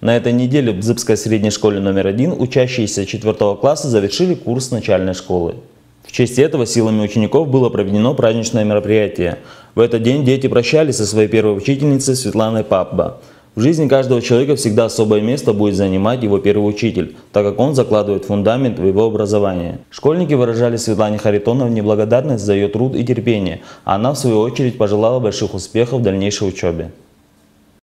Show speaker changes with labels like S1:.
S1: На этой неделе в Бзыбской средней школе номер один учащиеся 4 класса завершили курс начальной школы. В честь этого силами учеников было проведено праздничное мероприятие. В этот день дети прощались со своей первой учительницей Светланой Папба. В жизни каждого человека всегда особое место будет занимать его первый учитель, так как он закладывает фундамент в его образования. Школьники выражали Светлане Харитоновне благодарность за ее труд и терпение, а она в свою очередь пожелала больших успехов в дальнейшей учебе.